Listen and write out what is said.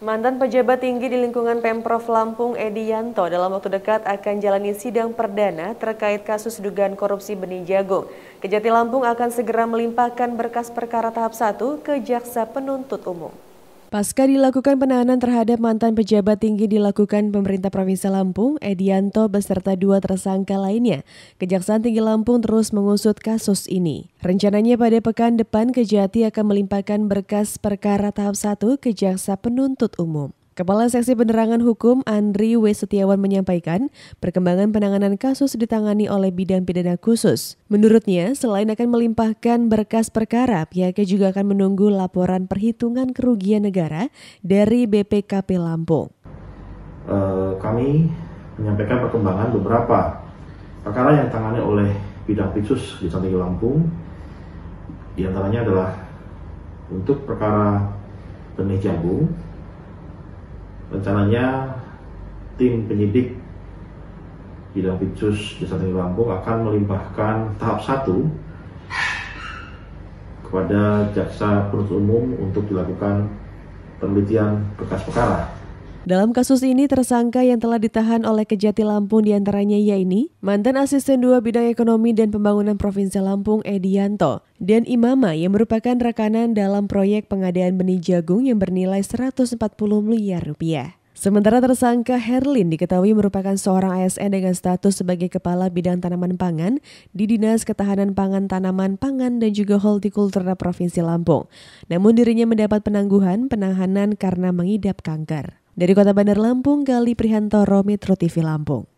Mantan pejabat tinggi di lingkungan Pemprov Lampung, Edi Yanto, dalam waktu dekat akan jalani sidang perdana terkait kasus dugaan korupsi benih jagung. Kejati Lampung akan segera melimpahkan berkas perkara tahap 1 ke Jaksa Penuntut Umum. Pasca dilakukan penahanan terhadap mantan pejabat tinggi dilakukan pemerintah Provinsi Lampung, Edianto beserta dua tersangka lainnya, Kejaksaan Tinggi Lampung terus mengusut kasus ini. Rencananya pada pekan depan Kejati akan melimpahkan berkas perkara tahap 1 ke Jaksa Penuntut Umum. Kepala Seksi Penerangan Hukum Andri W. Setiawan menyampaikan, perkembangan penanganan kasus ditangani oleh bidang pidana khusus. Menurutnya, selain akan melimpahkan berkas perkara, pihaknya juga akan menunggu laporan perhitungan kerugian negara dari BPKP Lampung. E, kami menyampaikan perkembangan beberapa perkara yang ditangani oleh bidang khusus di Cantik Lampung. Di antaranya adalah untuk perkara benih jagung rencananya tim penyidik bidang picus Jasa Tinggi Lampung akan melimpahkan tahap 1 kepada jaksa penuntut umum untuk dilakukan penelitian bekas perkara. Dalam kasus ini, tersangka yang telah ditahan oleh Kejati Lampung diantaranya yakni mantan asisten dua bidang ekonomi dan pembangunan Provinsi Lampung Edianto dan Imama yang merupakan rekanan dalam proyek pengadaan benih jagung yang bernilai 140 miliar rupiah. Sementara tersangka Herlin diketahui merupakan seorang ASN dengan status sebagai Kepala Bidang Tanaman Pangan di Dinas Ketahanan Pangan Tanaman Pangan dan juga Hortikultura Provinsi Lampung. Namun dirinya mendapat penangguhan penahanan karena mengidap kanker. Dari Kota Bandar Lampung, Gali Prihantoro, Metro TV Lampung.